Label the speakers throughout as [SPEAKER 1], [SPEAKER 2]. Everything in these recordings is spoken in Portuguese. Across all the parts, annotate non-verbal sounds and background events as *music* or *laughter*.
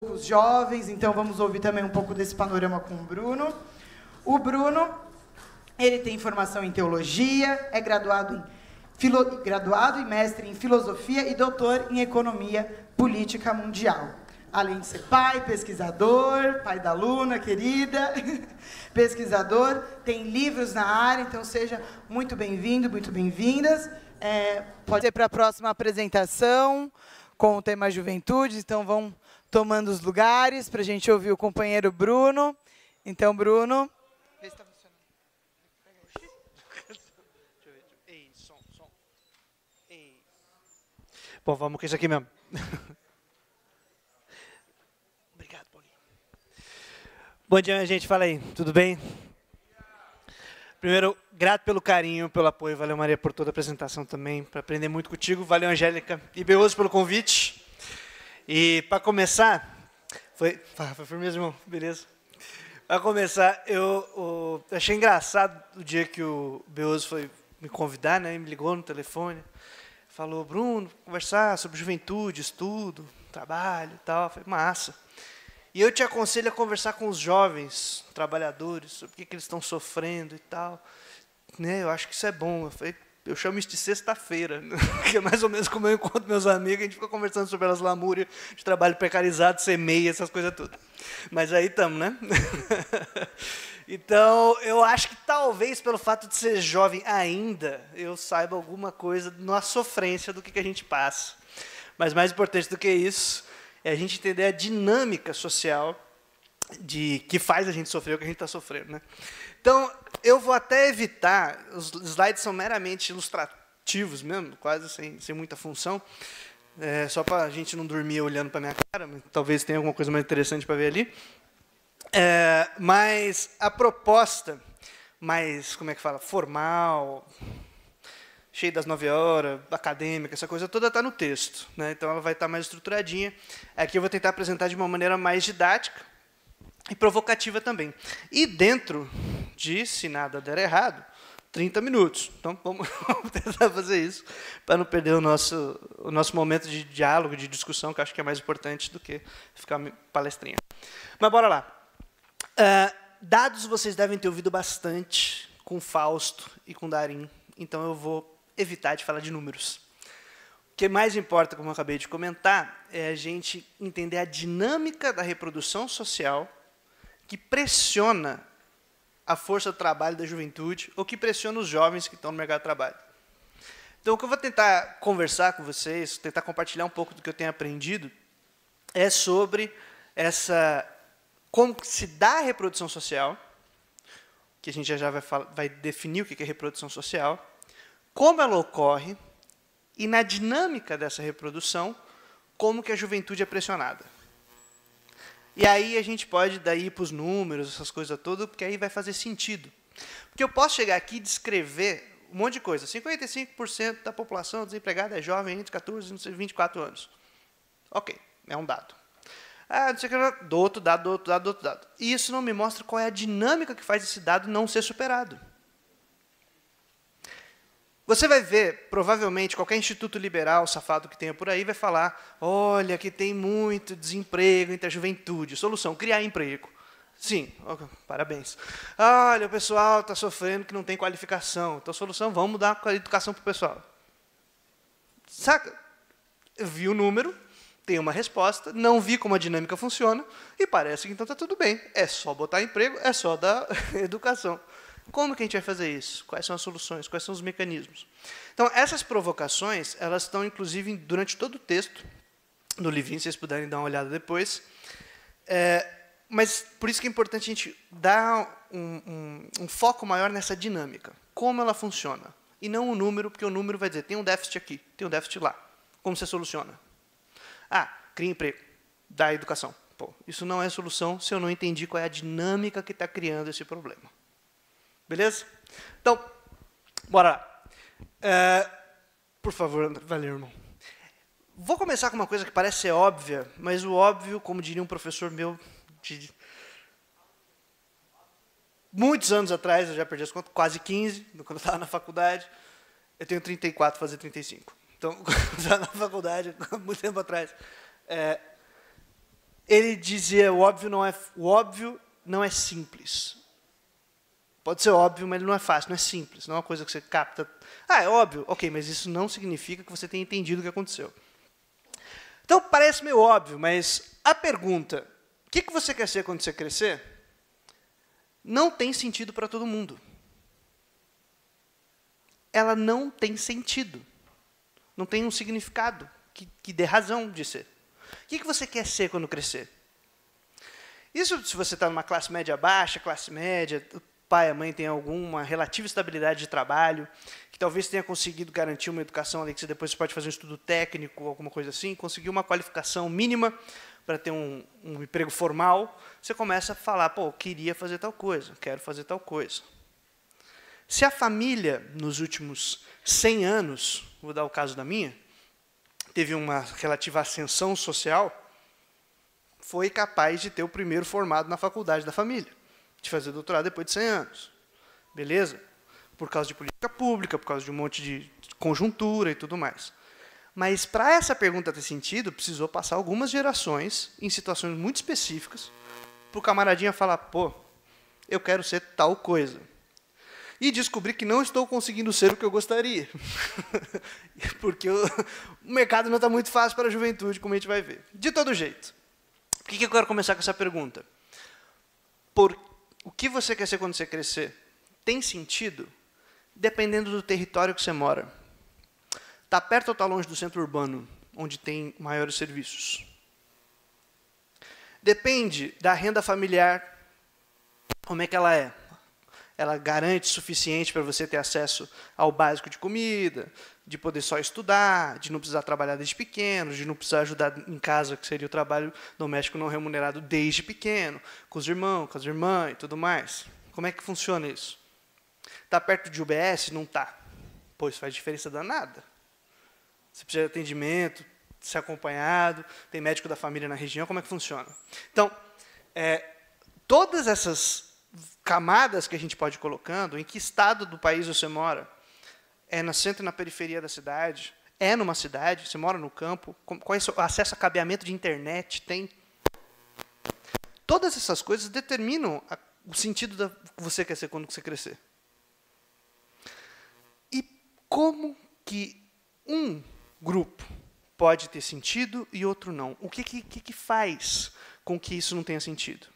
[SPEAKER 1] os jovens, então vamos ouvir também um pouco desse panorama com o Bruno. O Bruno, ele tem formação em teologia, é graduado em filo, graduado e mestre em filosofia e doutor em economia política mundial. Além de ser pai, pesquisador, pai da Luna querida, *laughs* pesquisador, tem livros na área, então seja muito bem-vindo, muito bem-vindas. É, pode ser para a próxima apresentação com o tema juventude, então vão tomando os lugares para a gente ouvir o companheiro Bruno. Então, Bruno. Tá Bom, vamos com isso aqui mesmo. *laughs* Obrigado, Paulinho. Bom dia, minha gente. Fala aí. Tudo bem? Primeiro, grato pelo carinho, pelo apoio. Valeu, Maria, por toda a apresentação também. Para aprender muito contigo. Valeu, Angélica. E Beoso pelo convite. E para começar, foi, foi firmeza, irmão, beleza? Para começar, eu, eu, achei engraçado o dia que o Beoso foi me convidar, né? Me ligou no telefone, falou, Bruno, conversar sobre juventude, estudo, trabalho e tal. Foi massa. E eu te aconselho a conversar com os jovens trabalhadores, sobre o que, que eles estão sofrendo e tal. Né, eu acho que isso é bom. Eu falei, eu chamo isso de sexta-feira, *laughs* que é mais ou menos como eu encontro meus amigos, a gente fica conversando sobre as lamúrias de trabalho precarizado, semeia, essas coisas tudo. Mas aí estamos, né? *laughs* Então, eu acho que talvez pelo fato de ser jovem ainda, eu saiba alguma coisa na sofrência do que, que a gente passa. Mas mais importante do que isso é a gente entender a dinâmica social de que faz a gente sofrer o que a gente está sofrendo, né? Então, eu vou até evitar, os slides são meramente ilustrativos mesmo, quase sem, sem muita função, é, só para a gente não dormir olhando para minha cara, talvez tenha alguma coisa mais interessante para ver ali. É, mas a proposta mais, como é que fala, formal, cheia das nove horas, acadêmica, essa coisa toda está no texto. Né? Então, ela vai estar tá mais estruturadinha. Aqui eu vou tentar apresentar de uma maneira mais didática, e provocativa também. E dentro de, se nada der errado, 30 minutos. Então, *laughs* vamos, vamos tentar fazer isso para não perder o nosso, o nosso momento de diálogo, de discussão, que acho que é mais importante do que ficar palestrinha. Mas bora lá. Uh, dados vocês devem ter ouvido bastante com Fausto e com Darim, então eu vou evitar de falar de números. O que mais importa, como eu acabei de comentar, é a gente entender a dinâmica da reprodução social que pressiona a força do trabalho da juventude ou que pressiona os jovens que estão no mercado de trabalho. Então, o que eu vou tentar conversar com vocês, tentar compartilhar um pouco do que eu tenho aprendido, é sobre essa como se dá a reprodução social, que a gente já vai, falar, vai definir o que é reprodução social, como ela ocorre e na dinâmica dessa reprodução, como que a juventude é pressionada. E aí a gente pode daí ir para os números, essas coisas todas, porque aí vai fazer sentido. Porque eu posso chegar aqui e descrever um monte de coisa. 55% da população desempregada é jovem entre 14 e 24 anos. Ok, é um dado. Ah, não sei o que, do outro dado, do outro dado, do outro dado. E isso não me mostra qual é a dinâmica que faz esse dado não ser superado. Você vai ver, provavelmente, qualquer instituto liberal safado que tenha por aí vai falar: olha, que tem muito desemprego entre a juventude. Solução: criar emprego. Sim, parabéns. Olha, o pessoal está sofrendo que não tem qualificação. Então, solução: vamos mudar a educação para o pessoal. Saca? Eu vi o número, tem uma resposta, não vi como a dinâmica funciona e parece que então está tudo bem. É só botar emprego, é só dar *laughs* educação. Como que a gente vai fazer isso? Quais são as soluções? Quais são os mecanismos? Então, essas provocações, elas estão, inclusive, durante todo o texto do Livinho, se vocês puderem dar uma olhada depois. É, mas por isso que é importante a gente dar um, um, um, foco maior nessa dinâmica. Como ela funciona. E não o número, porque o número vai dizer, tem um déficit aqui, tem um déficit lá. Como você soluciona? Ah, cria emprego, dá educação. Pô, isso não é solução se eu não entendi qual é a dinâmica que está criando esse problema. Beleza? Então, bora lá. É, por favor, valeu, irmão. Vou começar com uma coisa que parece ser óbvia, mas o óbvio, como diria um professor meu de muitos anos atrás, eu já perdi as contas, quase 15, quando eu estava na faculdade. Eu tenho 34, fazer 35. Então, *laughs* quando eu estava na faculdade, *laughs* muito tempo atrás. É, ele dizia, o óbvio, não é, o óbvio não é simples. Pode ser óbvio, mas ele não é fácil, não é simples, não é uma coisa que você capta. Ah, é óbvio, ok, mas isso não significa que você tenha entendido o que aconteceu. Então parece meio óbvio, mas a pergunta: o que, que você quer ser quando você crescer? Não tem sentido para todo mundo. Ela não tem sentido. Não tem um significado que, que dê razão de ser. O que, que você quer ser quando crescer? Isso se você está numa classe média baixa, classe média, pai, a mãe tem alguma relativa estabilidade de trabalho, que talvez tenha conseguido garantir uma educação ali, que você depois pode fazer um estudo técnico, alguma coisa assim, conseguir uma qualificação mínima para ter um, um emprego formal, você começa a falar, pô, queria fazer tal coisa, quero fazer tal coisa. Se a família, nos últimos 100 anos, vou dar o caso da minha, teve uma relativa ascensão social, foi capaz de ter o primeiro formado na faculdade da família de fazer doutorado depois de 100 anos. Beleza? Por causa de política pública, por causa de um monte de conjuntura e tudo mais. Mas para essa pergunta ter sentido, precisou passar algumas gerações em situações muito específicas para o camaradinha falar: pô, eu quero ser tal coisa. E descobri que não estou conseguindo ser o que eu gostaria. *laughs* Porque o, mercado não está muito fácil para a juventude, como a gente vai ver. De todo jeito, por que, que eu quero começar com essa pergunta? Por o que você quer ser quando você crescer? Tem sentido? Dependendo do território que você mora. Está perto ou está longe do centro urbano, onde tem maiores serviços? Depende da renda familiar, como é que ela é. Ela garante suficiente para você ter acesso ao básico de comida, de poder só estudar, de não precisar trabalhar desde pequeno, de não precisar ajudar em casa, que seria o trabalho doméstico não remunerado desde pequeno, com os irmãos, com as irmãs e tudo mais. Como é que funciona isso? Está perto de UBS? Não está. Pois faz diferença danada. Você precisa de atendimento, ser acompanhado, tem médico da família na região, como é que funciona? Então, é, todas essas camadas que a gente pode ir colocando, em que estado do país você mora, é no centro e na periferia da cidade? É numa cidade? Você mora no campo? Qual é o seu acesso a cabeamento de internet? Tem? Todas essas coisas determinam a, o sentido da você quer ser quando você crescer. E como que um grupo pode ter sentido e outro não? O que, que, que faz com que isso não tenha sentido?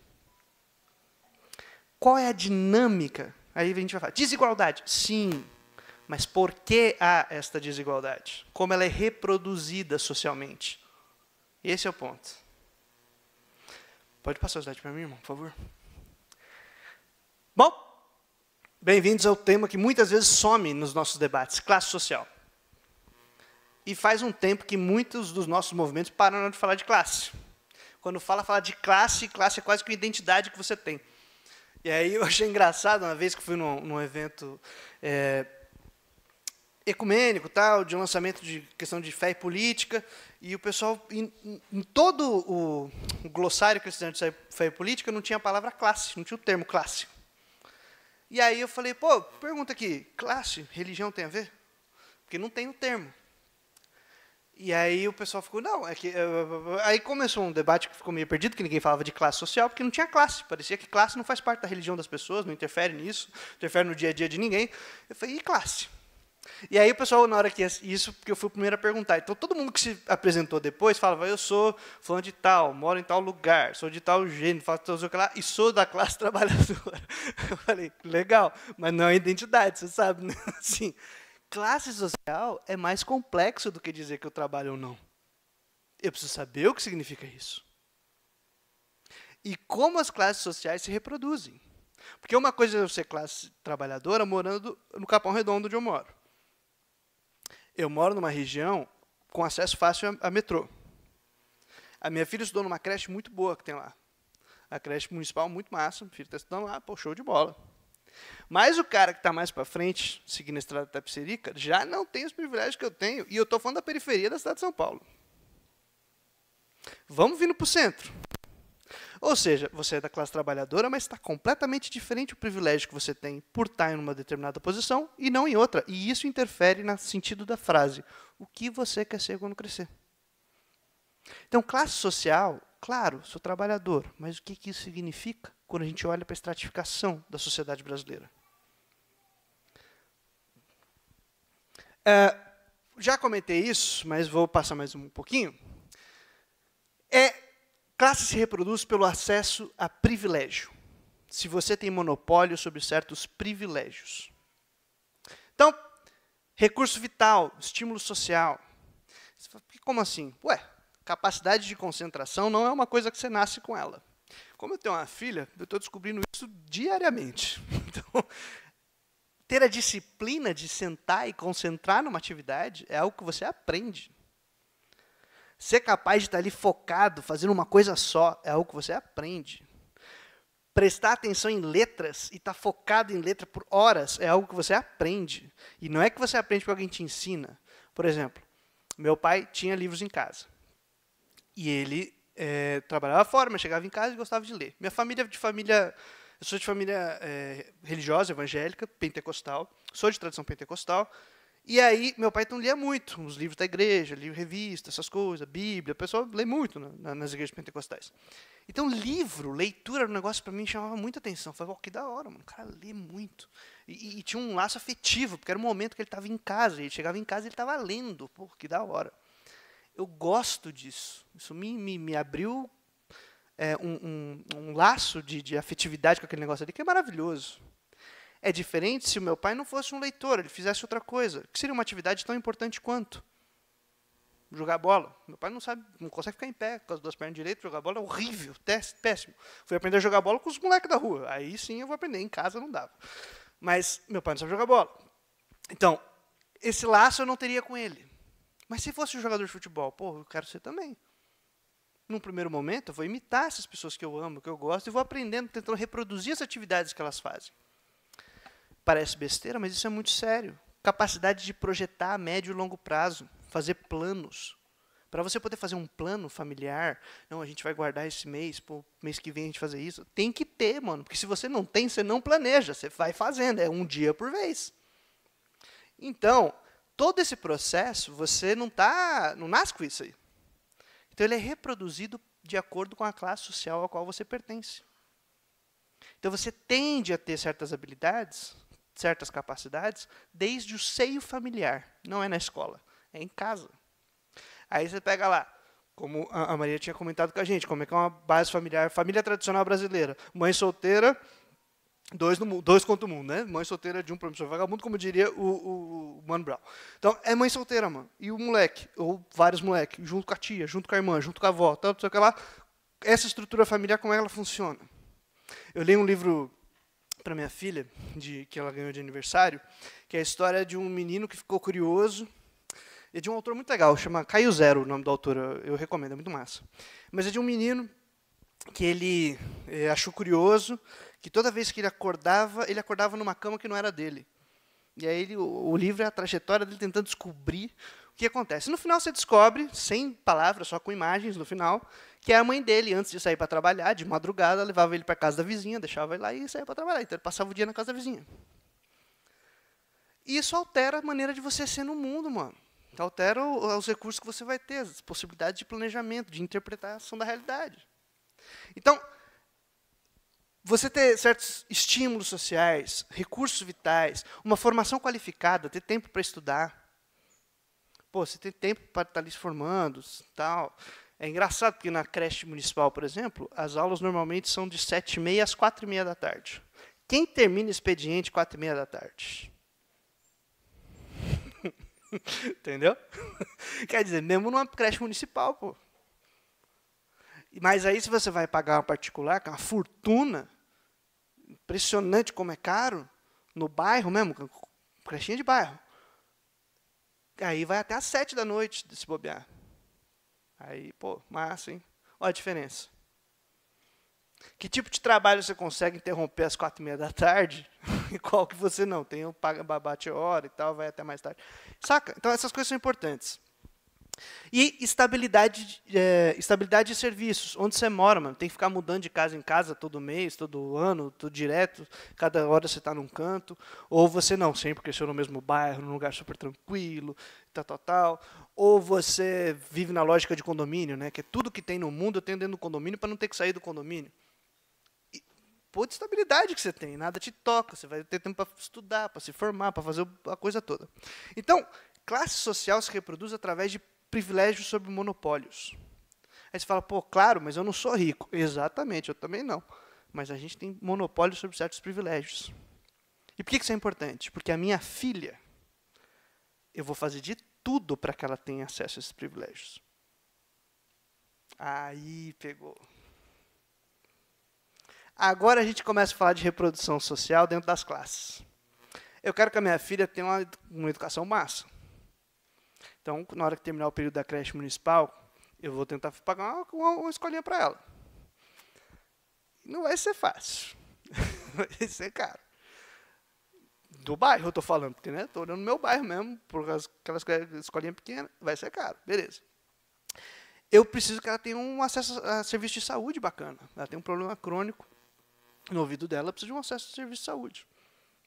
[SPEAKER 1] Qual é a dinâmica? Aí a gente vai falar, desigualdade. Sim, mas por que há esta desigualdade? Como ela é reproduzida socialmente? Esse é o ponto. Pode passar o slide para mim, irmão, por favor. Bom, bem-vindos ao tema que muitas vezes some nos nossos debates, classe social. E faz um tempo que muitos dos nossos movimentos pararam de falar de classe. Quando fala, fala de classe, classe é quase que uma identidade que você tem. E aí eu achei engraçado, uma vez que fui num, num evento é, ecumênico, tal, de lançamento de questão de fé e política, e o pessoal, em, em todo o, o glossário cristão de fé e política, não tinha a palavra classe, não tinha o termo classe. E aí eu falei, pô, pergunta aqui, classe, religião tem a ver? Porque não tem o termo. E aí o pessoal ficou, não, é que. Eh, aí começou um debate que ficou meio perdido, que ninguém falava de classe social, porque não tinha classe. Parecia que classe não faz parte da religião das pessoas, não interfere nisso, interfere no dia a dia de ninguém. Eu falei, e classe? E aí o pessoal, na hora que... Isso porque eu fui o primeiro a perguntar. Então, todo mundo que se apresentou depois falava, eu sou fulano de tal, moro em tal lugar, sou de tal gênero, faço tal lá, e sou da classe *laughs* trabalhadora. Eu falei, legal, mas não é identidade, você sabe, né? *laughs* Assim, classe social é mais complexo do que dizer que eu trabalho ou não. Eu preciso saber o que significa isso. E como as classes sociais se reproduzem. Porque uma coisa é eu ser classe trabalhadora morando no Capão Redondo onde eu moro. Eu moro numa região com acesso fácil a, metrô. A minha filha estudou numa creche muito boa que tem lá. A creche municipal muito massa, meu filho está estudando lá, pô, show de bola. Mas o cara que está mais para frente, seguindo a estrada da Tapicerica, já não tem os privilégios que eu tenho, e eu estou falando da periferia da cidade de São Paulo. Vamos vindo para o centro. Ou seja, você é da classe trabalhadora, mas está completamente diferente o privilégio que você tem por estar em uma determinada posição e não em outra. E isso interfere no sentido da frase: o que você quer ser quando crescer? Então, classe social, claro, sou trabalhador, mas o que, que isso significa quando a gente olha para a estratificação da sociedade brasileira? É, já comentei isso, mas vou passar mais um pouquinho. É Classe se reproduz pelo acesso a privilégio. Se você tem monopólio sobre certos privilégios. Então, recurso vital, estímulo social. Como assim? Ué, capacidade de concentração não é uma coisa que você nasce com ela. Como eu tenho uma filha, eu estou descobrindo isso diariamente. *laughs* Então, ter a disciplina de sentar e concentrar numa atividade é algo que você aprende. Ser capaz de estar ali focado, fazendo uma coisa só, é algo que você aprende. Prestar atenção em letras e estar focado em letra por horas é algo que você aprende. E não é que você aprende porque alguém te ensina. Por exemplo, meu pai tinha livros em casa. E ele é, trabalhava fora, mas chegava em casa e gostava de ler. Minha família é de família. Eu sou de família é, religiosa, evangélica, pentecostal. Sou de tradição pentecostal. E aí, meu pai então lia muito, os livros da igreja, lia revista, essas coisas, Bíblia, o pessoal lê muito na, nas igrejas pentecostais. Então, livro, leitura, era um negócio para mim chamava muita atenção. Eu falei, que da hora, mano, o cara lê muito. E, e, tinha um laço afetivo, porque era o momento que ele estava em casa, ele chegava em casa e ele estava lendo, pô, que da hora. Eu gosto disso, isso me, me, me abriu é, um, um, um, laço de, de afetividade com aquele negócio ali, que é maravilhoso. É diferente se o meu pai não fosse um leitor, ele fizesse outra coisa, que seria uma atividade tão importante quanto jogar bola. Meu pai não sabe, não consegue ficar em pé com as duas pernas direitas, jogar bola é horrível, péssimo. Fui aprender a jogar bola com os moleques da rua. Aí sim eu vou aprender, em casa não dava. Mas meu pai não sabe jogar bola. Então, esse laço eu não teria com ele. Mas se fosse um jogador de futebol, pô, eu quero ser também. Num primeiro momento, eu vou imitar essas pessoas que eu amo, que eu gosto, e vou aprendendo, tentando reproduzir as atividades que elas fazem. Parece besteira, mas isso é muito sério. Capacidade de projetar a médio e longo prazo, fazer planos. Para você poder fazer um plano familiar, não, a gente vai guardar esse mês, pô, mês que vem a gente fazer isso, tem que ter, mano, porque se você não tem, você não planeja, você vai fazendo, é um dia por vez. Então, todo esse processo, você não tá, não nasce com isso aí. Então ele é reproduzido de acordo com a classe social a qual você pertence. Então você tende a ter certas habilidades certas capacidades desde o seio familiar, não é na escola, é em casa. Aí você pega lá, como a Maria tinha comentado com a gente, como é que é uma base familiar, família tradicional brasileira, mãe solteira, dois, no, dois contra o mundo, né? Mãe solteira de um promissor vagabundo, como diria o, o Mano Brown. Então, é mãe solteira, mano. E o moleque, ou vários moleques, junto com a tia, junto com a irmã, junto com a avó, tanto sei lá. Essa estrutura familiar, como é que ela funciona? Eu li um livro para minha filha, de, que ela ganhou de aniversário, que é a história de um menino que ficou curioso é de um autor muito legal, chama Caio Zero, o nome do autor, eu recomendo, é muito massa. Mas é de um menino que ele é, achou curioso que toda vez que ele acordava, ele acordava numa cama que não era dele. E aí ele, o, o, livro é a trajetória dele tentando descobrir o que acontece. No final você descobre, sem palavras, só com imagens no final, que é a mãe dele, antes de sair para trabalhar, de madrugada, levava ele para casa da vizinha, deixava ele lá e saía para trabalhar. Então ele passava o dia na casa da vizinha. E isso altera a maneira de você ser no mundo, mano. Altera os recursos que você vai ter, as possibilidades de planejamento, de interpretação da realidade. Então, você ter certos estímulos sociais, recursos vitais, uma formação qualificada, ter tempo para estudar. Pô, você tem tempo para estar tá ali se formando, tal. É engraçado porque na creche municipal, por exemplo, as aulas normalmente são de 7h30 às 4h30 da tarde. Quem termina expediente 4h30 da tarde? *laughs* Entendeu? *laughs* Quer dizer, mesmo numa creche municipal, pô. Mas aí, se você vai pagar uma particular, com é uma fortuna, impressionante como é caro, no bairro mesmo, crechinha de bairro. Aí vai até às sete da noite, se bobear. Aí, pô, massa, hein? Olha a diferença. Que tipo de trabalho você consegue interromper às quatro e meia da tarde? E *laughs* qual que você não? Tem um paga babate hora e tal, vai até mais tarde. Saca? Então essas coisas são importantes. E estabilidade, é, estabilidade de serviços. Onde você mora, mano? Tem que ficar mudando de casa em casa todo mês, todo ano, tudo direto. Cada hora você está num canto. Ou você não, sempre cresceu no mesmo bairro, num lugar super tranquilo, tal, tal, tal ou você vive na lógica de condomínio, né? Que é tudo que tem no mundo eu tenho dentro do condomínio para não ter que sair do condomínio. E, pô, de estabilidade que você tem, nada te toca, você vai ter tempo para estudar, para se formar, para fazer a coisa toda. Então, classe social se reproduz através de privilégios sobre monopólios. Aí você fala, pô, claro, mas eu não sou rico. Exatamente, eu também não. Mas a gente tem monopólio sobre certos privilégios. E por que isso é importante? Porque a minha filha, eu vou fazer de tudo para que ela tenha acesso a esses privilégios. Aí pegou. Agora a gente começa a falar de reprodução social dentro das classes. Eu quero que a minha filha tenha uma, uma educação massa. Então, na hora que terminar o período da creche municipal, eu vou tentar pagar uma, uma, uma escolinha para ela. Não vai ser fácil. *laughs* vai ser caro do bairro, eu tô falando, porque, né? Tô olhando no meu bairro mesmo, por aquelas escolinha pequena, vai ser caro, beleza. Eu preciso que ela tenha um acesso a serviço de saúde bacana. Ela tem um problema crônico no ouvido dela, ela precisa de um acesso a serviço de saúde.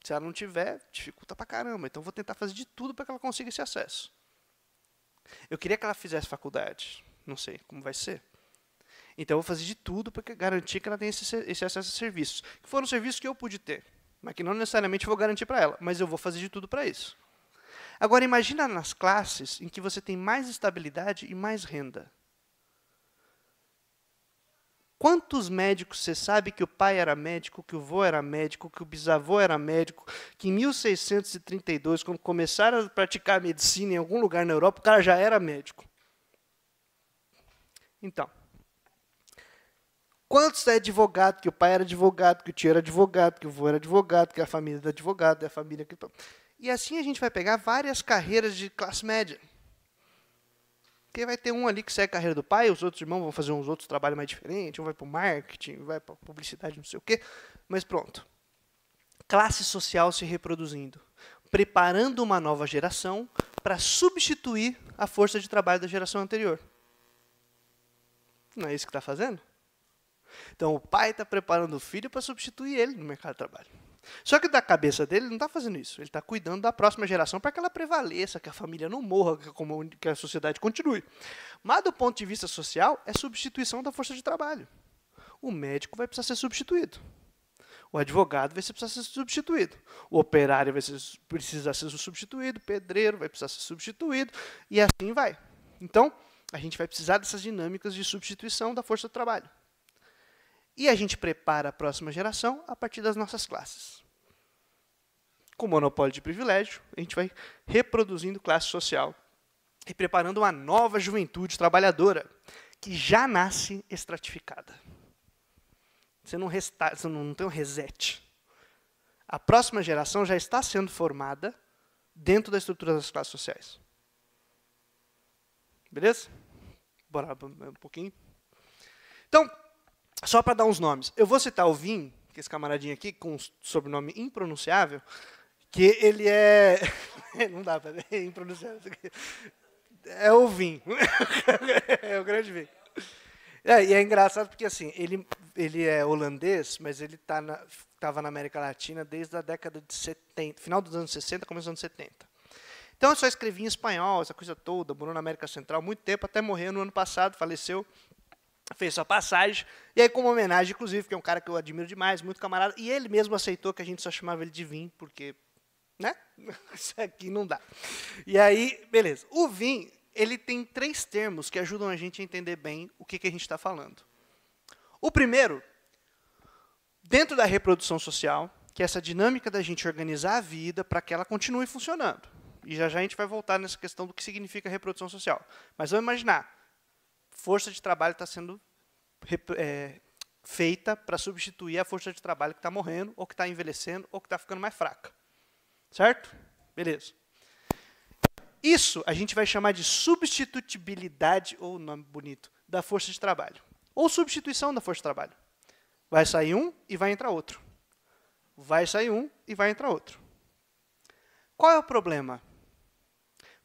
[SPEAKER 1] Se ela não tiver, dificulta pra caramba. Então, vou tentar fazer de tudo para que ela consiga esse acesso. Eu queria que ela fizesse faculdade. Não sei como vai ser. Então, eu vou fazer de tudo para garantir que ela tenha esse, esse acesso a serviços. Que foram serviços que eu pude ter mas que não necessariamente vou garantir para ela, mas eu vou fazer de tudo para isso. Agora imagina nas classes em que você tem mais estabilidade e mais renda. Quantos médicos você sabe que o pai era médico, que o avô era médico, que o bisavô era médico, que em 1632, quando começaram a praticar medicina em algum lugar na Europa, o cara já era médico? Então, Quantos é advogado, que o pai era advogado, que o tio era advogado, que o avô era advogado, que a família era advogado, que a família... Que... E assim a gente vai pegar várias carreiras de classe média. Porque vai ter um ali que segue a carreira do pai, os outros irmãos vão fazer uns outros trabalhos mais diferentes, um vai para o marketing, vai para publicidade, não sei o quê. Mas pronto. Classe social se reproduzindo, preparando uma nova geração para substituir a força de trabalho da geração anterior. Não é isso que está fazendo? Então o pai está preparando o filho para substituir ele no mercado de trabalho. Só que da cabeça dele ele não está fazendo isso. Ele está cuidando da próxima geração para que ela prevaleça, que a família não morra, que a sociedade continue. Mas do ponto de vista social, é substituição da força de trabalho. O médico vai precisar ser substituído. O advogado vai precisar ser substituído. O operário vai precisar ser substituído. O pedreiro vai precisar ser substituído. E assim vai. Então, a gente vai precisar dessas dinâmicas de substituição da força de trabalho. E a gente prepara a próxima geração a partir das nossas classes. Com monopólio de privilégio, a gente vai reproduzindo classe social e preparando uma nova juventude trabalhadora que já nasce estratificada. Você não, resta, você não tem um reset. A próxima geração já está sendo formada dentro da estrutura das classes sociais. Beleza? Bora um pouquinho. Então, só para dar uns nomes. Eu vou citar o Vim, que é esse camaradinho aqui, com um sobrenome impronunciável, que ele é. *laughs* Não dá para é impronunciável. É o Vim. *laughs* É o grande Vim. É, e é engraçado porque assim, ele, ele é holandês, mas ele tá na, tava na América Latina desde a década de 70, final dos anos 60, começo dos anos 70. Então eu só escrevi em espanhol, essa coisa toda, morou na América Central muito tempo, até morrer no ano passado, faleceu fez sua passagem, e aí como homenagem, inclusive, que é um cara que eu admiro demais, muito camarada, e ele mesmo aceitou que a gente só chamava ele de Vim, porque, né, *laughs* isso aqui não dá. E aí, beleza, o Vim, ele tem três termos que ajudam a gente a entender bem o que, que a gente está falando. O primeiro, dentro da reprodução social, que é essa dinâmica da gente organizar a vida para que ela continue funcionando. E já já a gente vai voltar nessa questão do que significa reprodução social. Mas vamos imaginar, força de trabalho está sendo é, feita para substituir a força de trabalho que está morrendo, ou que está envelhecendo, ou que está ficando mais fraca. Certo? Beleza. Isso a gente vai chamar de substitutibilidade, ou nome bonito, da força de trabalho. Ou substituição da força de trabalho. Vai sair um e vai entrar outro. Vai sair um e vai entrar outro. Qual é o problema?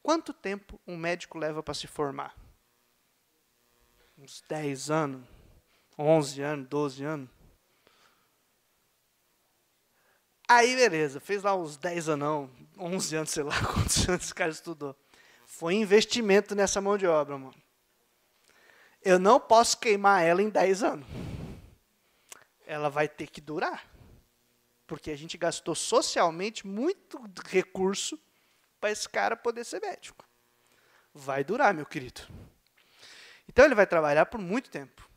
[SPEAKER 1] Quanto tempo um médico leva para se formar? uns 10 anos, 11 anos, 12 anos. Aí, beleza, fez lá uns 10 anos, 11 anos, sei lá *laughs* quantos anos esse cara estudou. Foi investimento nessa mão de obra, mano. Eu não posso queimar ela em 10 anos. Ela vai ter que durar. Porque a gente gastou socialmente muito recurso para esse cara poder ser médico. Vai durar, meu querido. Então ele vai trabalhar por muito tempo.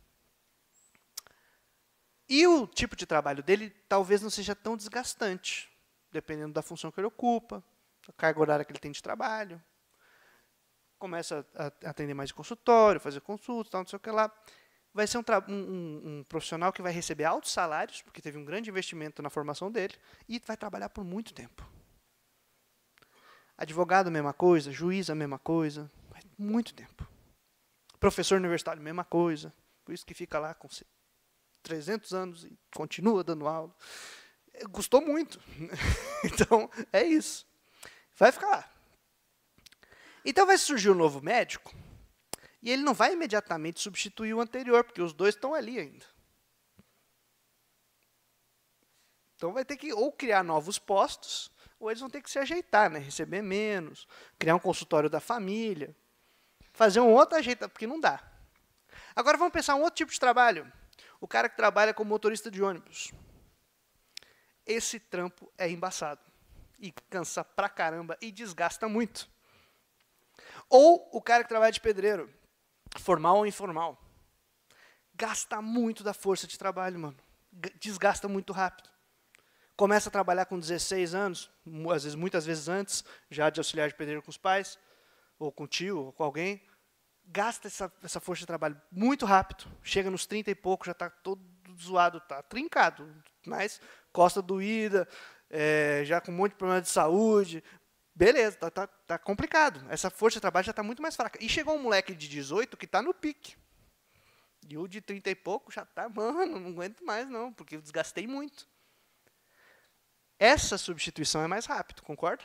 [SPEAKER 1] E o tipo de trabalho dele talvez não seja tão desgastante, dependendo da função que ele ocupa, da carga horária que ele tem de trabalho. Começa a atender mais de consultório, fazer consultas, tal, não sei o que lá. Vai ser um, um, um profissional que vai receber altos salários, porque teve um grande investimento na formação dele, e vai trabalhar por muito tempo. Advogado, mesma coisa. Juiz, a mesma coisa. Muito tempo. Professor universitário, mesma coisa. Por isso que fica lá com 300 anos e continua dando aula. É, gostou muito. *laughs* Então, é isso. Vai ficar lá. Então, vai surgir um novo médico e ele não vai imediatamente substituir o anterior, porque os dois estão ali ainda. Então, vai ter que ou criar novos postos, ou eles vão ter que se ajeitar, né? receber menos, criar um consultório da família fazer um outro ajeita, porque não dá. Agora vamos pensar um outro tipo de trabalho. O cara que trabalha como motorista de ônibus. Esse trampo é embaçado. E cansa pra caramba e desgasta muito. Ou o cara que trabalha de pedreiro, formal ou informal. Gasta muito da força de trabalho, mano. Desgasta muito rápido. Começa a trabalhar com 16 anos, às vezes, muitas vezes antes, já de auxiliar de pedreiro com os pais ou com tio, ou com alguém, gasta essa, essa força de trabalho muito rápido, chega nos 30 e pouco, já está todo zoado, está trincado, mas costa doída, é, já com um monte de problema de saúde. Beleza, tá, tá, tá complicado. Essa força de trabalho já está muito mais fraca. E chegou um moleque de 18 que está no pique. E o de 30 e pouco já está, mano, não aguento mais não, porque eu desgastei muito. Essa substituição é mais rápido, concorda?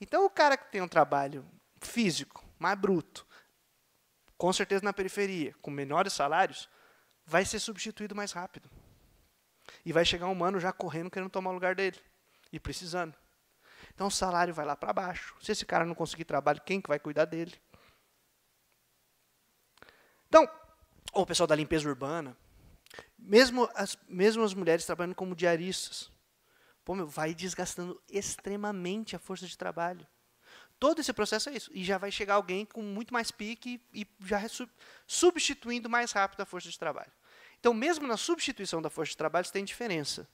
[SPEAKER 1] Então o cara que tem um trabalho físico, mais bruto, com certeza na periferia, com menores salários, vai ser substituído mais rápido. E vai chegar um humano já correndo, querendo tomar o lugar dele. E precisando. Então o salário vai lá para baixo. Se esse cara não conseguir trabalho, quem que vai cuidar dele? Então, o pessoal da limpeza urbana, mesmo as, mesmo as mulheres trabalhando como diaristas, pô, meu, vai desgastando extremamente a força de trabalho. Todo esse processo é isso. E já vai chegar alguém com muito mais pique e, já substituindo mais rápido a força de trabalho. Então, mesmo na substituição da força de trabalho, você tem diferença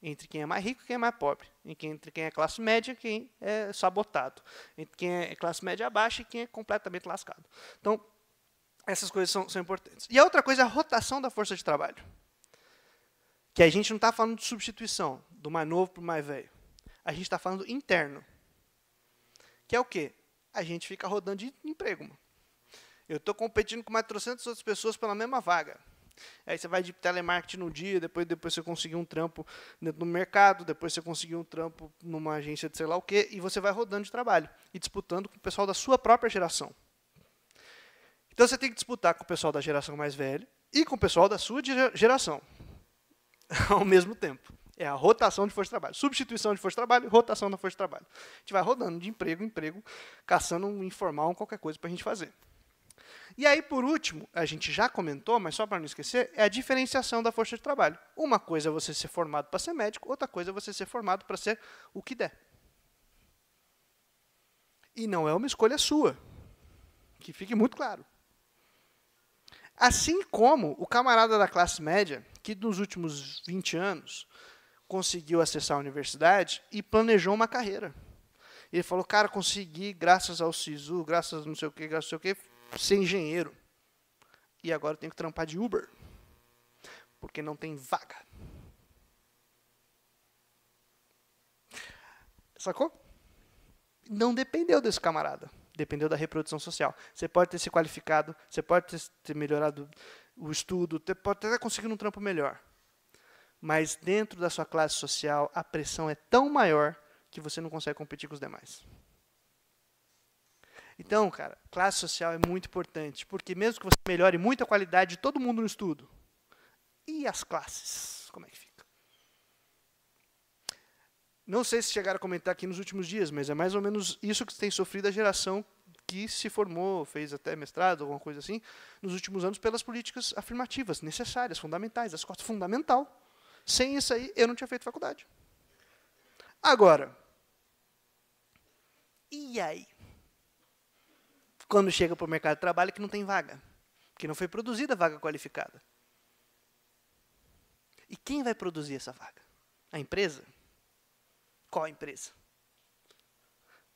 [SPEAKER 1] entre quem é mais rico e quem é mais pobre, entre quem é classe média e quem é sabotado, entre quem é classe média baixa e quem é completamente lascado. Então, essas coisas são, são importantes. E a outra coisa é a rotação da força de trabalho. Que a gente não está falando de substituição, do mais novo para o mais velho. A gente está falando interno. Que é o quê? A gente fica rodando de emprego. Mano. Eu estou competindo com mais 300 outras pessoas pela mesma vaga. Aí você vai de telemarketing um dia, depois, depois você conseguiu um trampo dentro do mercado, depois você conseguiu um trampo numa agência de sei lá o quê, e você vai rodando de trabalho e disputando com o pessoal da sua própria geração. Então você tem que disputar com o pessoal da geração mais velha e com o pessoal da sua geração *laughs* ao mesmo tempo. É a rotação de força de trabalho. Substituição de força de trabalho, rotação da força de trabalho. A gente vai rodando de emprego em emprego, caçando um informal, qualquer coisa para a gente fazer. E aí, por último, a gente já comentou, mas só para não esquecer, é a diferenciação da força de trabalho. Uma coisa é você ser formado para ser médico, outra coisa é você ser formado para ser o que der. E não é uma escolha sua. Que fique muito claro. Assim como o camarada da classe média, que nos últimos 20 anos conseguiu acessar a universidade e planejou uma carreira. Ele falou, cara, consegui, graças ao SISU, graças a não sei o quê, graças a não sei o quê, ser engenheiro. E agora eu tenho que trampar de Uber, porque não tem vaga. Sacou? Não dependeu desse camarada dependeu da reprodução social. Você pode ter se qualificado, você pode ter, melhorado o estudo, você pode ter conseguido um trampo melhor mas dentro da sua classe social a pressão é tão maior que você não consegue competir com os demais. Então, cara, classe social é muito importante, porque mesmo que você melhore muito a qualidade de todo mundo no estudo, e as classes, como é que fica? Não sei se chegaram a comentar aqui nos últimos dias, mas é mais ou menos isso que tem sofrido a geração que se formou, fez até mestrado, alguma coisa assim, nos últimos anos, pelas políticas afirmativas necessárias, fundamentais, as cotas fundamental. Sem isso aí, eu não tinha feito faculdade. Agora, e aí? Quando chega para o mercado de trabalho que não tem vaga, que não foi produzida vaga qualificada. E quem vai produzir essa vaga? A empresa? Qual a empresa?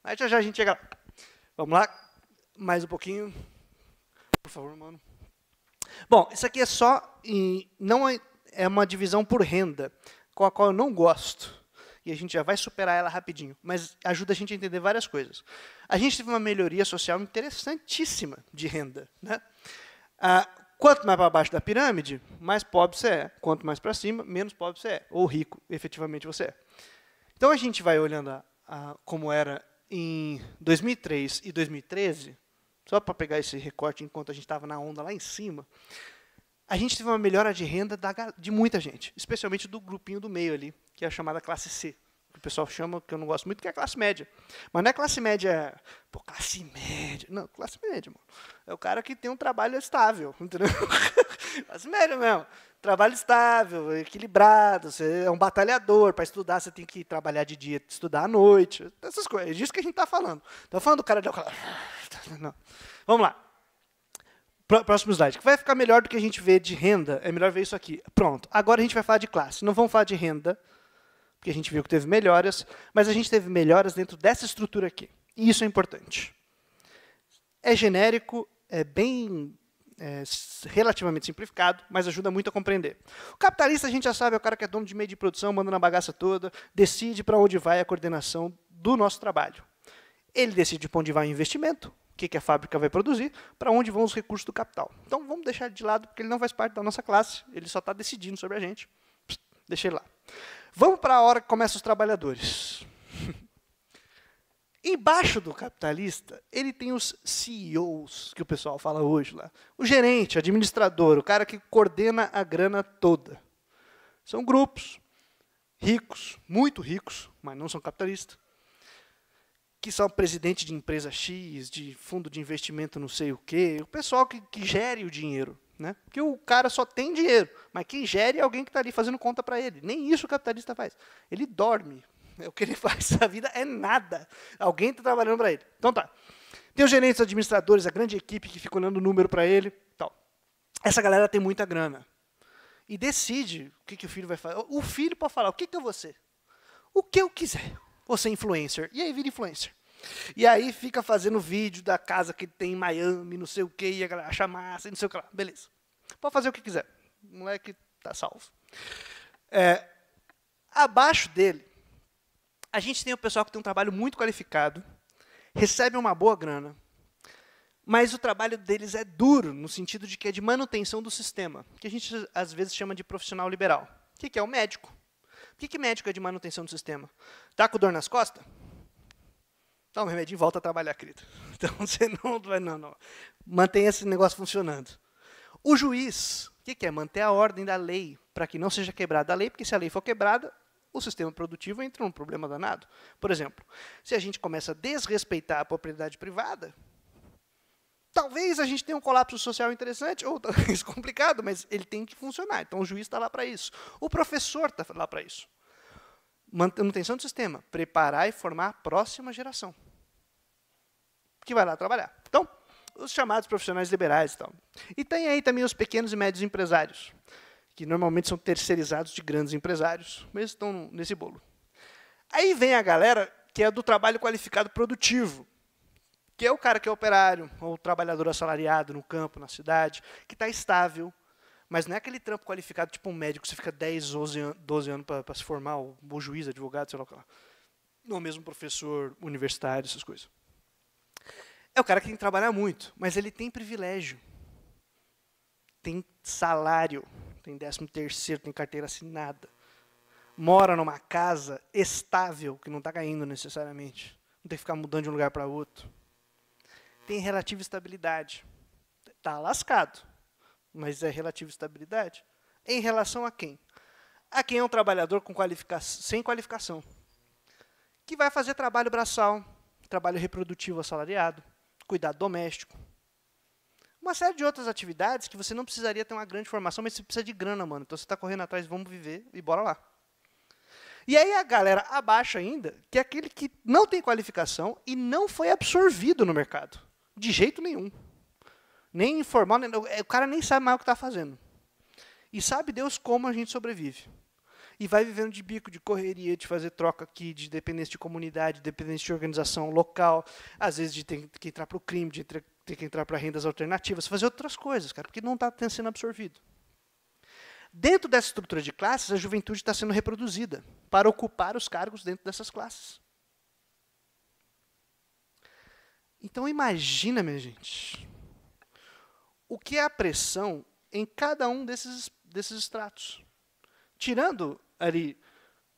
[SPEAKER 1] Aí já já a gente chega lá. Vamos lá? Mais um pouquinho. Por favor, mano. Bom, isso aqui é só. Em, não é é uma divisão por renda, com a qual eu não gosto. E a gente já vai superar ela rapidinho. Mas ajuda a gente a entender várias coisas. A gente teve uma melhoria social interessantíssima de renda. Né? Ah, quanto mais para baixo da pirâmide, mais pobre você é. Quanto mais para cima, menos pobre você é. Ou rico, efetivamente, você é. Então a gente vai olhando a, a, como era em 2003 e 2013, só para pegar esse recorte enquanto a gente estava na onda lá em cima a gente teve uma melhora de renda da, de muita gente, especialmente do grupinho do meio ali, que é a chamada classe C, que o pessoal chama, que eu não gosto muito, que é a classe média. Mas não é classe média, pô, classe média. Não, classe média, mano. É o cara que tem um trabalho estável, *laughs* entendeu? classe média mesmo. Trabalho estável, equilibrado, você é um batalhador, para estudar você tem que trabalhar de dia, estudar à noite, essas coisas. É disso que a gente está falando. Estou falando do cara... Não. Vamos lá. Próximo slide. Que vai ficar melhor do que a gente vê de renda. É melhor ver isso aqui. Pronto. Agora a gente vai falar de classe. Não vamos falar de renda, porque a gente viu que teve melhoras, mas a gente teve melhoras dentro dessa estrutura aqui. E isso é importante. É genérico, é bem é, relativamente simplificado, mas ajuda muito a compreender. O capitalista, a gente já sabe, é o cara que é dono de meio de produção, manda na bagaça toda, decide para onde vai a coordenação do nosso trabalho. Ele decide para onde vai o investimento, o que, que a fábrica vai produzir, para onde vão os recursos do capital. Então vamos deixar de lado, porque ele não faz parte da nossa classe, ele só está decidindo sobre a gente. Pss, deixei lá. Vamos para a hora que começam os trabalhadores. *laughs* Embaixo do capitalista, ele tem os CEOs, que o pessoal fala hoje lá. O gerente, administrador, o cara que coordena a grana toda. São grupos ricos, muito ricos, mas não são capitalistas, que são presidente de empresa X, de fundo de investimento não sei o quê, o pessoal que, que gere o dinheiro. Né? Porque o cara só tem dinheiro, mas quem gere é alguém que está ali fazendo conta para ele. Nem isso o capitalista faz. Ele dorme. *laughs* O que ele *laughs* faz na vida é nada. Alguém está trabalhando para ele. Então tá. Tem os gerentes, administradores, a grande equipe que fica olhando o número para ele. Tal. Essa galera tem muita grana. E decide o que, que o filho vai fazer. O filho pode falar: o que, que eu vou ser? O que eu quiser. Você ser influencer. E aí vira influencer. E aí fica fazendo vídeo da casa que tem em Miami, não sei o que, e a galera acha massa, não sei o que lá. Beleza. Pode fazer o que quiser. O moleque tá salvo. É, abaixo dele, a gente tem o pessoal que tem um trabalho muito qualificado, recebe uma boa grana, mas o trabalho deles é duro, no sentido de que é de manutenção do sistema, que a gente às vezes chama de profissional liberal. O que é? O médico. O que, que médico é de manutenção do sistema? Está com dor nas costas? Dá um remédio? e volta a trabalhar, querido. *laughs* Então, você não vai... Não, não. Mantém esse negócio funcionando. O juiz, o que, que é? Manter a ordem da lei, para que não seja quebrada a lei, porque se a lei for quebrada, o sistema produtivo entra num problema danado. Por exemplo, se a gente começa a desrespeitar a propriedade privada, talvez a gente tenha um colapso social interessante, ou talvez *laughs* complicado, mas ele tem que funcionar. Então o juiz está lá para isso. O professor está lá para isso. Manutenção do sistema, preparar e formar a próxima geração que vai lá trabalhar. Então, os chamados profissionais liberais e tal. E tem aí também os pequenos e médios empresários, que normalmente são terceirizados de grandes empresários, mas estão nesse bolo. Aí vem a galera que é do trabalho qualificado produtivo, que é o cara que é operário, ou trabalhador assalariado no campo, na cidade, que está estável, mas não é aquele trampo qualificado, tipo um médico, você fica 10, 12, an 12 anos para se formar, ou, ou juiz, advogado, sei lá o que lá. Ou mesmo professor universitário, essas coisas. É o cara que tem que trabalhar muito, mas ele tem privilégio. Tem salário, tem décimo terceiro, tem carteira assinada. Mora numa casa estável, que não está caindo necessariamente. Não tem que ficar mudando de um lugar para outro tem relativa estabilidade. Está lascado, mas é relativa estabilidade. Em relação a quem? A quem é um trabalhador com qualifica sem qualificação, que vai fazer trabalho braçal, trabalho reprodutivo assalariado, cuidado doméstico, uma série de outras atividades que você não precisaria ter uma grande formação, mas você precisa de grana, mano. Então você está correndo atrás, vamos viver e bora lá. E aí a galera abaixo ainda, que é aquele que não tem qualificação e não foi absorvido no mercado. De jeito nenhum. Nem informal, nem, é, o cara nem sabe mais o que está fazendo. E sabe Deus como a gente sobrevive. E vai vivendo de bico, de correria, de fazer troca aqui, de dependência de comunidade, de dependência de organização local, às vezes de ter que entrar para o crime, de ter, ter que entrar para rendas alternativas, fazer outras coisas, cara, porque não está sendo absorvido. Dentro dessa estrutura de classes, a juventude está sendo reproduzida para ocupar os cargos dentro dessas classes. Então imagina, minha gente, o que é a pressão em cada um desses, desses estratos. Tirando ali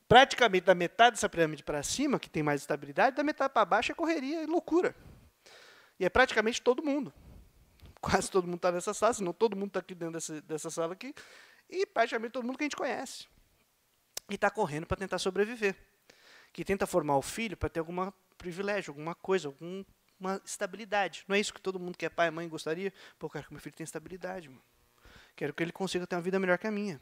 [SPEAKER 1] praticamente da metade dessa pirâmide para cima, que tem mais estabilidade, da metade para baixo é correria e loucura. E é praticamente todo mundo. *laughs* Quase todo mundo está nessa sala, senão todo mundo está aqui dentro dessa, dessa sala aqui. E praticamente todo mundo que a gente conhece. E está correndo para tentar sobreviver. Que tenta formar o filho para ter algum privilégio, alguma coisa, algum uma estabilidade. Não é isso que todo mundo que é pai e mãe gostaria? Pô, quero que meu filho tenha estabilidade, mano. Quero que ele consiga ter uma vida melhor que a minha.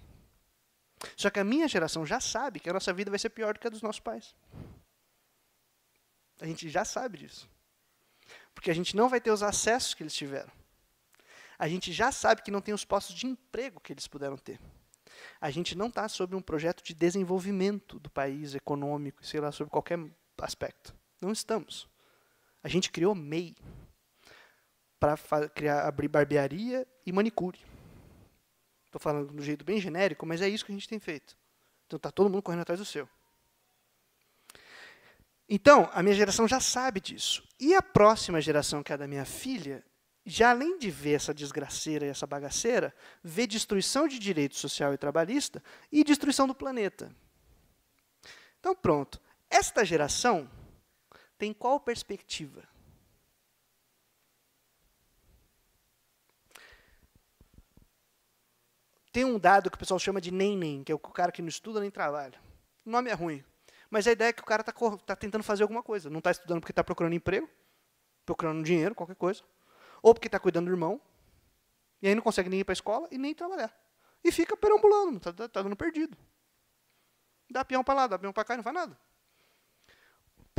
[SPEAKER 1] Só que a minha geração já sabe que a nossa vida vai ser pior do que a dos nossos pais. A gente já sabe disso. Porque a gente não vai ter os acessos que eles tiveram. A gente já sabe que não tem os postos de emprego que eles puderam ter. A gente não está sobre um projeto de desenvolvimento do país, econômico, sei lá, sobre qualquer aspecto. Não estamos. A gente criou MEI para criar abrir barbearia e manicure. Estou falando de um jeito bem genérico, mas é isso que a gente tem feito. Então está todo mundo correndo atrás do seu. Então, a minha geração já sabe disso. E a próxima geração, que é a da minha filha, já além de ver essa desgraceira e essa bagaceira, vê destruição de direito social e trabalhista e destruição do planeta. Então, pronto. Esta geração tem qual perspectiva? Tem um dado que o pessoal chama de nem-nem, que é o cara que não estuda nem trabalha. O nome é ruim. Mas a ideia é que o cara está tá tentando fazer alguma coisa. Não está estudando porque está procurando emprego, procurando dinheiro, qualquer coisa. Ou porque está cuidando do irmão. E aí não consegue nem ir para a escola e nem trabalhar. E fica perambulando, está tá, tá, dando perdido. Dá pião para lá, dá pião para cá e não faz nada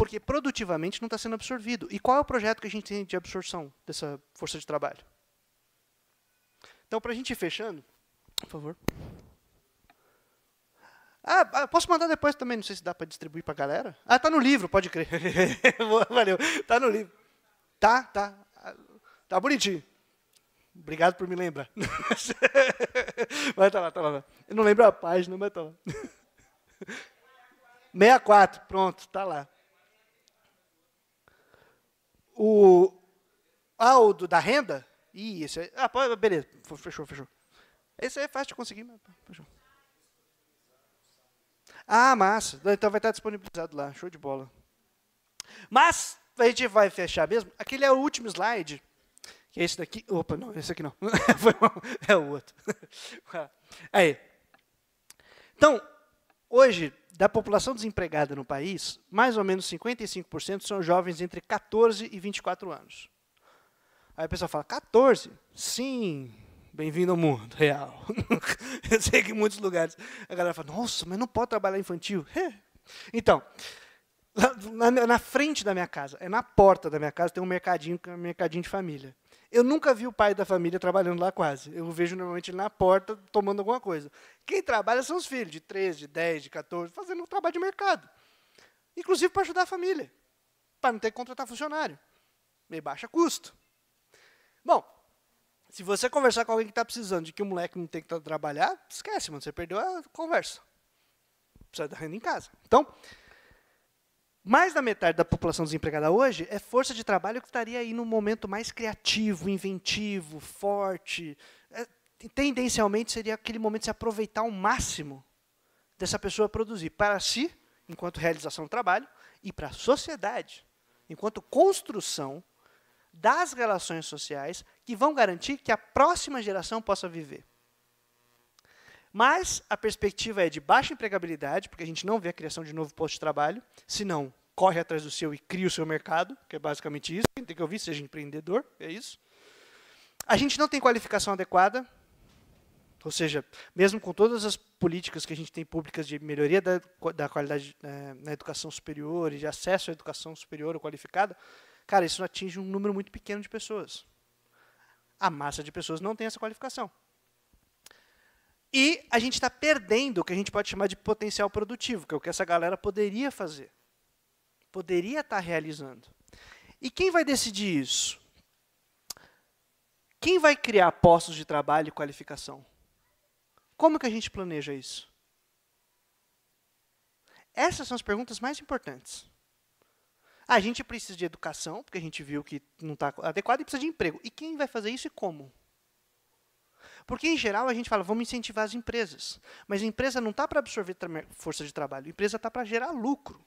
[SPEAKER 1] porque produtivamente não está sendo absorvido. E qual é o projeto que a gente tem de absorção dessa força de trabalho? Então, para a gente ir fechando, por favor. Ah, ah posso mandar depois também, não sei se dá para distribuir para a galera. Ah, tá no livro, pode crer. *laughs* Valeu, tá no livro. Tá, tá. Tá bonitinho. Obrigado por me lembrar. mas *laughs* tá, tá lá, tá lá. Eu não lembro a página, mas tá lá. 64, *laughs* pronto, tá lá o Aldo ah, da renda? Ih, isso aí. Ah, beleza. Fechou, fechou. Esse aí é fácil de conseguir. Mas fechou. Ah, massa. Então vai estar disponibilizado lá. Show de bola. Mas, a gente vai fechar mesmo. Aquele é o último slide. Que é esse daqui. Opa, não, esse aqui não. *laughs* é o outro. *laughs* aí. Então, hoje, da população desempregada no país, mais ou menos 55% são jovens entre 14 e 24 anos. Aí a pessoa fala, 14? Sim, bem-vindo ao mundo real. *laughs* Eu sei que em muitos lugares a galera fala, nossa, mas não pode trabalhar infantil. Então, na, na, frente da minha casa, é na porta da minha casa, tem um mercadinho, que é um mercadinho de família. Eu nunca vi o pai da família trabalhando lá quase. Eu vejo normalmente ele na porta tomando alguma coisa. Quem trabalha são os filhos, de 13, de 10, de 14, fazendo um trabalho de mercado. Inclusive para ajudar a família, para não ter que contratar funcionário. Meio baixa custo. Bom, se você conversar com alguém que está precisando de que o moleque não tem que trabalhar, esquece, mano, você perdeu a conversa. Precisa da renda em casa. Então, mais da metade da população desempregada hoje é força de trabalho que estaria aí no momento mais criativo, inventivo, forte. É, tendencialmente seria aquele momento de se aproveitar ao máximo dessa pessoa produzir para si, enquanto realização do trabalho, e para a sociedade, enquanto construção das relações sociais que vão garantir que a próxima geração possa viver. Mas a perspectiva é de baixa empregabilidade, porque a gente não vê a criação de novo posto de trabalho, se não corre atrás do seu e cria o seu mercado, que é basicamente isso, quem tem que ouvir, seja empreendedor, é isso. A gente não tem qualificação adequada, ou seja, mesmo com todas as políticas que a gente tem públicas de melhoria da, da qualidade é, na educação superior e de acesso à educação superior ou qualificada, cara, isso atinge um número muito pequeno de pessoas. A massa de pessoas não tem essa qualificação. E a gente está perdendo o que a gente pode chamar de potencial produtivo, que é o que essa galera poderia fazer, poderia estar tá realizando. E quem vai decidir isso? Quem vai criar postos de trabalho e qualificação? Como que a gente planeja isso? Essas são as perguntas mais importantes. A gente precisa de educação, porque a gente viu que não está adequado, e precisa de emprego. E quem vai fazer isso e como? Porque, em geral, a gente fala, vamos incentivar as empresas. Mas a empresa não está para absorver força de trabalho, a empresa está para gerar lucro.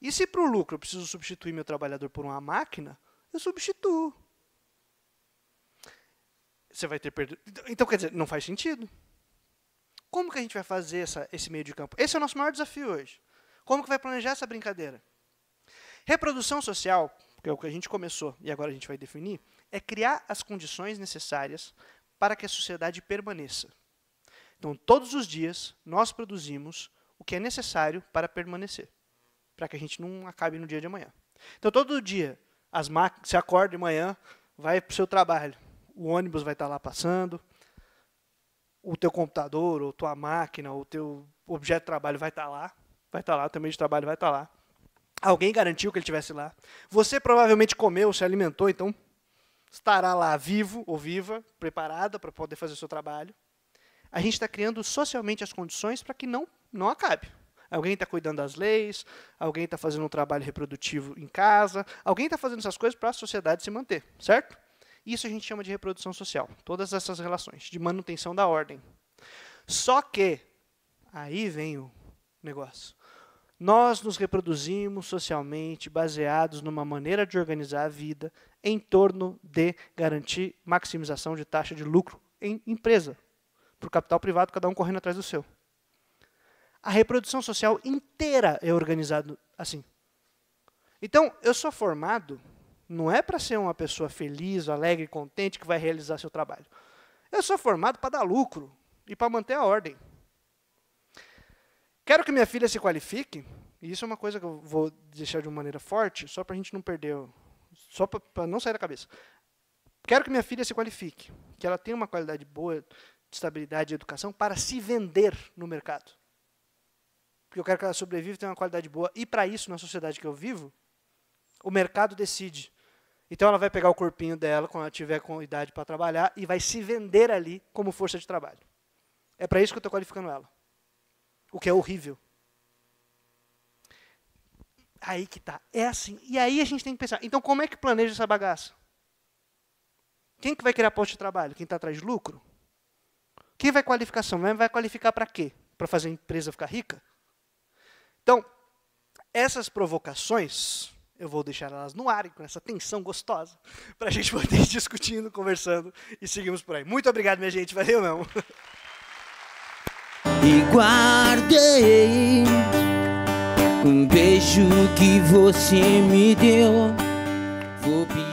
[SPEAKER 1] E se para o lucro eu preciso substituir meu trabalhador por uma máquina, eu substituo. Você vai ter perda. Então, então, quer dizer, não faz sentido. Como que a gente vai fazer essa, esse meio de campo? Esse é o nosso maior desafio hoje. Como que vai planejar essa brincadeira? Reprodução social, que é o que a gente começou e agora a gente vai definir, é criar as condições necessárias para que a sociedade permaneça. Então, todos os dias, nós produzimos o que é necessário para permanecer, para que a gente não acabe no dia de amanhã. Então, todo dia, as máquinas, você acorda de manhã, vai para o seu trabalho, o ônibus vai estar lá passando, o teu computador, ou tua máquina, ou teu objeto de trabalho vai estar lá, vai estar lá, o teu meio de trabalho vai estar lá. Alguém garantiu que ele estivesse lá. Você provavelmente comeu, se alimentou, então estará lá vivo ou viva, preparada para poder fazer o seu trabalho. A gente está criando socialmente as condições para que não, não acabe. Alguém está cuidando das leis, alguém está fazendo um trabalho reprodutivo em casa, alguém está fazendo essas coisas para a sociedade se manter, certo? Isso a gente chama de reprodução social. Todas essas relações, de manutenção da ordem. Só que, aí vem o negócio. Nós nos reproduzimos socialmente baseados numa maneira de organizar a vida em torno de garantir maximização de taxa de lucro em empresa, para o capital privado, cada um correndo atrás do seu. A reprodução social inteira é organizada assim. Então, eu sou formado não é para ser uma pessoa feliz, alegre, contente que vai realizar seu trabalho. Eu sou formado para dar lucro e para manter a ordem. Quero que minha filha se qualifique, e isso é uma coisa que eu vou deixar de uma maneira forte, só para a gente não perder o, só para não sair da cabeça. Quero que minha filha se qualifique, que ela tenha uma qualidade boa de estabilidade e educação para se vender no mercado. Porque eu quero que ela sobreviva e tenha uma qualidade boa. E para isso, na sociedade que eu vivo, o mercado decide. Então ela vai pegar o corpinho dela quando ela tiver com idade para trabalhar e vai se vender ali como força de trabalho. É para isso que eu estou qualificando ela. O que é horrível. Aí que tá. É assim. E aí a gente tem que pensar, então como é que planeja essa bagaça? Quem que vai criar posto de trabalho? Quem está atrás de lucro? Quem vai qualificação? Vai qualificar para quê? Para fazer a empresa ficar rica? Então, essas provocações, eu vou deixar elas no ar, com essa tensão gostosa, *laughs* para a gente poder ir discutindo, conversando e seguimos por aí. Muito obrigado, minha gente. Valeu, não. E guardei um beijo que você me deu. Vou pedir.